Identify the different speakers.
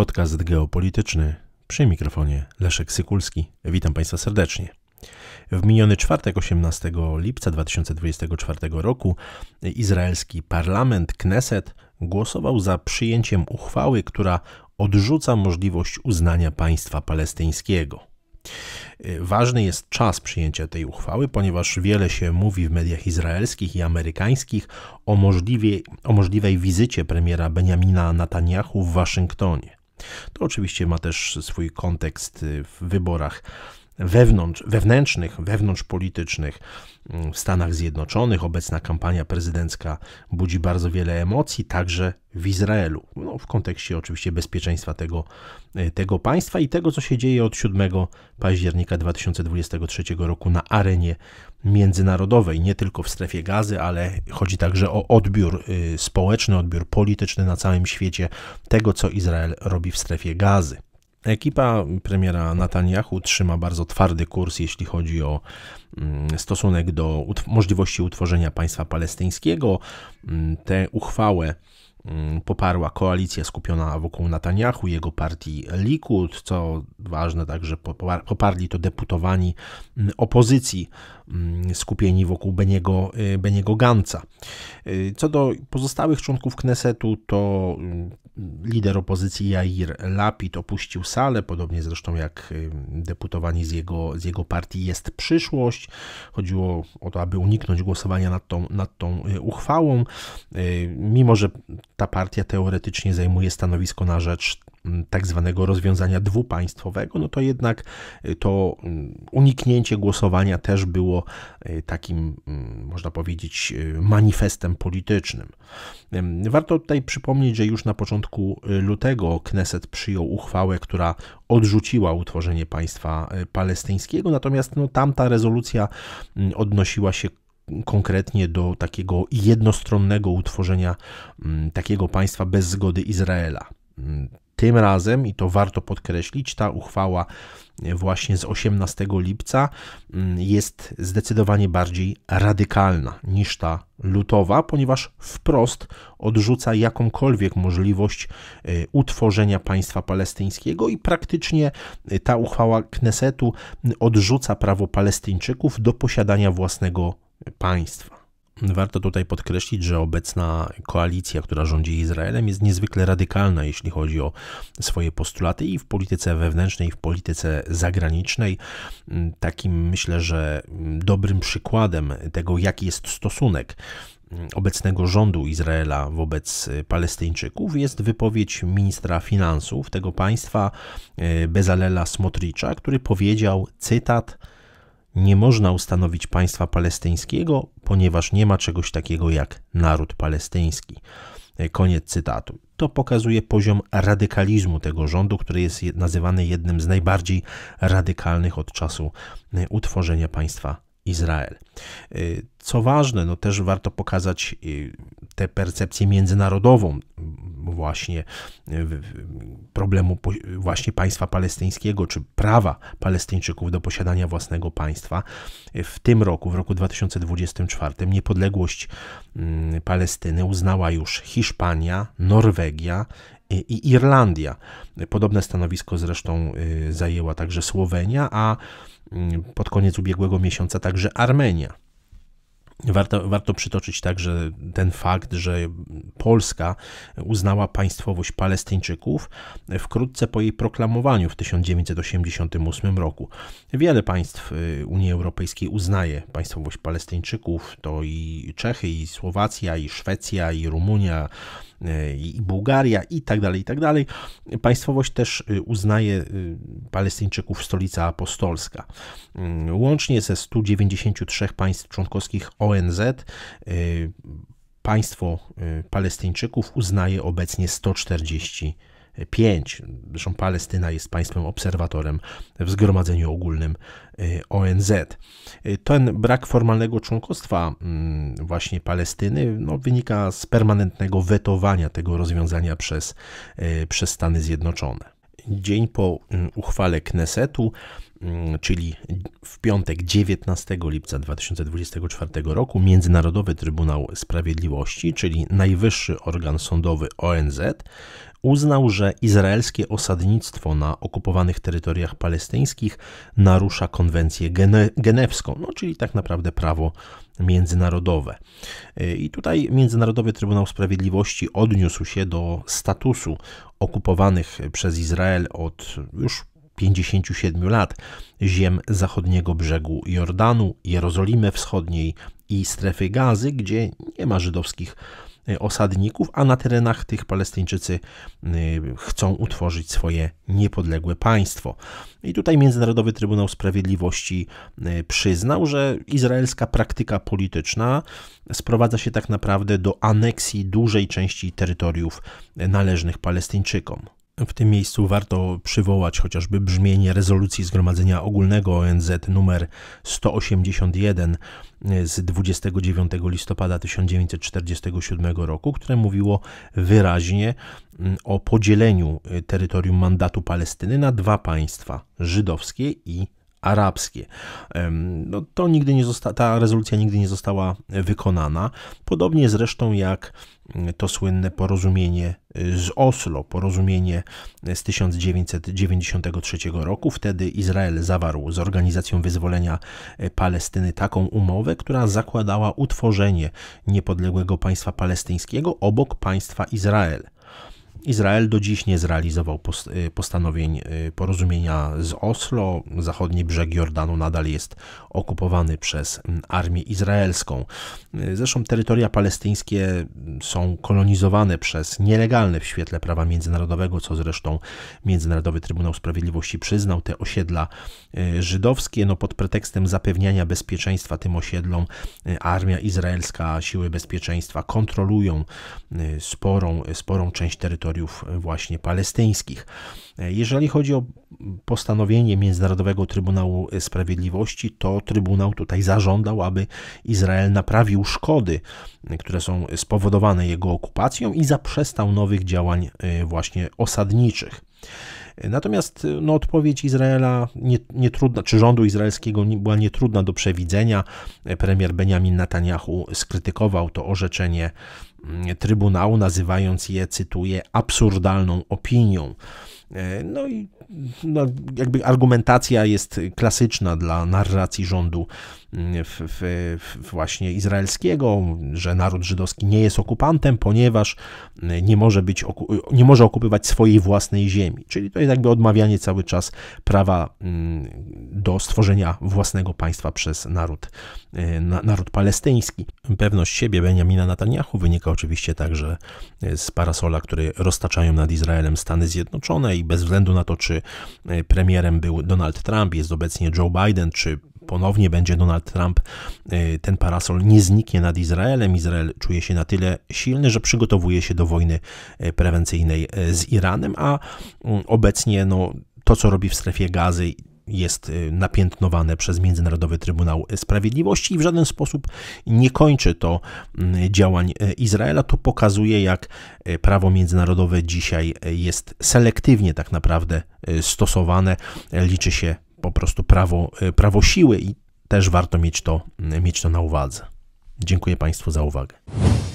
Speaker 1: Podcast geopolityczny przy mikrofonie Leszek Sykulski. Witam Państwa serdecznie. W miniony czwartek 18 lipca 2024 roku izraelski parlament Kneset głosował za przyjęciem uchwały, która odrzuca możliwość uznania państwa palestyńskiego. Ważny jest czas przyjęcia tej uchwały, ponieważ wiele się mówi w mediach izraelskich i amerykańskich o, możliwie, o możliwej wizycie premiera Benjamina Netanyahu w Waszyngtonie. To oczywiście ma też swój kontekst y, w wyborach wewnątrz, wewnętrznych, wewnątrzpolitycznych mm, w Stanach Zjednoczonych. Obecna kampania prezydencka budzi bardzo wiele emocji, także w Izraelu. No, w kontekście oczywiście bezpieczeństwa tego, e, tego państwa i tego, co się dzieje od 7 października 2023 roku na arenie międzynarodowej, nie tylko w strefie gazy, ale chodzi także o odbiór y, społeczny, odbiór polityczny na całym świecie tego, co Izrael robi w strefie gazy. Ekipa premiera Netanyahu trzyma bardzo twardy kurs, jeśli chodzi o mm, stosunek do możliwości utworzenia państwa palestyńskiego. Mm, tę uchwałę Mm, poparła koalicja skupiona wokół Netanyahu i jego partii Likud, co ważne także poparli to deputowani mm, opozycji mm, skupieni wokół Beniego, y, Beniego Ganca. Y, co do pozostałych członków Knesetu, to lider opozycji Jair Lapid opuścił salę, podobnie zresztą jak y, deputowani z jego, z jego partii Jest Przyszłość. Chodziło o to, aby uniknąć głosowania nad tą, nad tą uchwałą. Mimo, że ta partia teoretycznie zajmuje stanowisko na rzecz mm, tak zwanego rozwiązania dwupaństwowego, no to jednak y, to mm, uniknięcie głosowania też było y, takim, mm, można powiedzieć, y, manifestem politycznym. Warto tutaj przypomnieć, że już na początku lutego Kneset przyjął uchwałę, która odrzuciła utworzenie państwa palestyńskiego, natomiast no, tamta rezolucja odnosiła się konkretnie do takiego jednostronnego utworzenia mm, takiego państwa bez zgody Izraela. Mm, tym razem, i to warto podkreślić, ta uchwała właśnie z 18 lipca mm, jest zdecydowanie bardziej radykalna niż ta lutowa, ponieważ wprost odrzuca jakąkolwiek możliwość e, utworzenia państwa palestyńskiego i praktycznie e, ta uchwała Knesetu odrzuca prawo Palestyńczyków do posiadania własnego państwa. Warto tutaj podkreślić, że obecna koalicja, która rządzi Izraelem, jest niezwykle radykalna, jeśli chodzi o swoje postulaty i w polityce wewnętrznej, i w polityce zagranicznej. Mm, takim myślę, że mm, dobrym przykładem tego, jaki jest stosunek mm, obecnego rządu Izraela wobec y, Palestyńczyków jest wypowiedź ministra finansów tego państwa y, Bezalela Smotricza, który powiedział, cytat, nie można ustanowić państwa palestyńskiego, ponieważ nie ma czegoś takiego jak naród palestyński. E, koniec cytatu. To pokazuje poziom radykalizmu tego rządu, który jest nazywany jednym z najbardziej radykalnych od czasu e, utworzenia państwa Izrael. Y, co ważne, no też warto pokazać y, tę percepcję międzynarodową właśnie y, problemu właśnie państwa palestyńskiego, czy prawa palestyńczyków do posiadania własnego państwa. W tym roku, w roku 2024, niepodległość mm, Palestyny uznała już Hiszpania, Norwegia, i Irlandia. Podobne stanowisko zresztą zajęła także Słowenia, a Mm, pod koniec ubiegłego miesiąca także Armenia. Warto, warto przytoczyć także ten fakt, że Polska uznała państwowość Palestyńczyków wkrótce po jej proklamowaniu w 1988 roku. Wiele państw y, Unii Europejskiej uznaje państwowość Palestyńczyków, to i Czechy, i Słowacja, i Szwecja, i Rumunia, y, i Bułgaria i tak dalej, i tak dalej. Państwowość też y, uznaje Palestyńczyków stolica apostolska. Mm, łącznie ze 193 państw członkowskich ONZ y, państwo y, Palestyńczyków uznaje obecnie 145. Zresztą Palestyna jest państwem obserwatorem w Zgromadzeniu Ogólnym y, ONZ. Ten brak formalnego członkostwa mm, właśnie Palestyny no, wynika z permanentnego wetowania tego rozwiązania przez, przez Stany Zjednoczone dzień po mm, uchwale Knesetu Mm, czyli w piątek 19 lipca 2024 roku Międzynarodowy Trybunał Sprawiedliwości, czyli najwyższy organ sądowy ONZ, uznał, że izraelskie osadnictwo na okupowanych terytoriach palestyńskich narusza konwencję genewską, no, czyli tak naprawdę prawo międzynarodowe. I tutaj Międzynarodowy Trybunał Sprawiedliwości odniósł się do statusu okupowanych przez Izrael od już 57 lat ziem zachodniego brzegu Jordanu, Jerozolimy Wschodniej i strefy gazy, gdzie nie ma żydowskich e, osadników, a na terenach tych Palestyńczycy e, chcą utworzyć swoje niepodległe państwo. I tutaj Międzynarodowy Trybunał Sprawiedliwości e, przyznał, że izraelska praktyka polityczna sprowadza się tak naprawdę do aneksji dużej części terytoriów należnych Palestyńczykom. W tym miejscu warto przywołać chociażby brzmienie rezolucji Zgromadzenia Ogólnego ONZ nr 181 z 29 listopada 1947 roku, które mówiło wyraźnie mm, o podzieleniu terytorium mandatu Palestyny na dwa państwa żydowskie i arabskie. No, to nigdy nie zosta- ta rezolucja nigdy nie została wykonana. Podobnie zresztą jak mm, to słynne porozumienie y, z Oslo, porozumienie z 1993 roku. Wtedy Izrael zawarł z Organizacją Wyzwolenia e, Palestyny taką umowę, która zakładała utworzenie niepodległego państwa palestyńskiego obok państwa Izrael. Izrael do dziś nie zrealizował post y, postanowień y, porozumienia z Oslo. Zachodni brzeg Jordanu nadal jest okupowany przez armię izraelską. Y, zresztą terytoria palestyńskie są kolonizowane przez nielegalne w świetle prawa międzynarodowego, co zresztą Międzynarodowy Trybunał Sprawiedliwości przyznał, te osiedla żydowskie. No pod pretekstem zapewniania bezpieczeństwa tym osiedlom armia izraelska, siły bezpieczeństwa kontrolują sporą, sporą część terytorium terytoriów e, właśnie palestyńskich. E, jeżeli chodzi o postanowienie Międzynarodowego Trybunału Sprawiedliwości, to Trybunał tutaj zażądał, aby Izrael naprawił szkody, e, które są spowodowane jego okupacją i zaprzestał nowych działań właśnie osadniczych. Natomiast no, odpowiedź Izraela nie, nie trudna, czy rządu izraelskiego nie, była nietrudna do przewidzenia. Premier Benjamin Netanyahu skrytykował to orzeczenie Mm, Trybunału, nazywając je, cytuję, absurdalną opinią. E, no i no, jakby argumentacja jest klasyczna dla narracji rządu w, w, właśnie izraelskiego, że naród żydowski nie jest okupantem, ponieważ nie może, być, nie może okupywać swojej własnej ziemi. Czyli to jest jakby odmawianie cały czas prawa mm, do stworzenia własnego państwa przez naród, y, na, naród palestyński. Pewność siebie Benjamina Netanyahu wynika oczywiście także z parasola, który roztaczają nad Izraelem Stany Zjednoczone i bez względu na to, czy y, premierem był Donald Trump, jest obecnie Joe Biden, czy ponownie będzie Donald Trump, y, ten parasol nie zniknie nad Izraelem. Izrael czuje się na tyle silny, że przygotowuje się do wojny y, prewencyjnej y, z Iranem, a mm, obecnie no, to, co robi w strefie gazy, jest napiętnowane przez Międzynarodowy Trybunał Sprawiedliwości i w żaden sposób nie kończy to mm, działań Izraela. To pokazuje, jak prawo międzynarodowe dzisiaj jest selektywnie tak naprawdę stosowane. Liczy się po prostu prawo, y, prawo siły i też warto mieć to, y, mieć to na uwadze. Dziękuję Państwu za uwagę.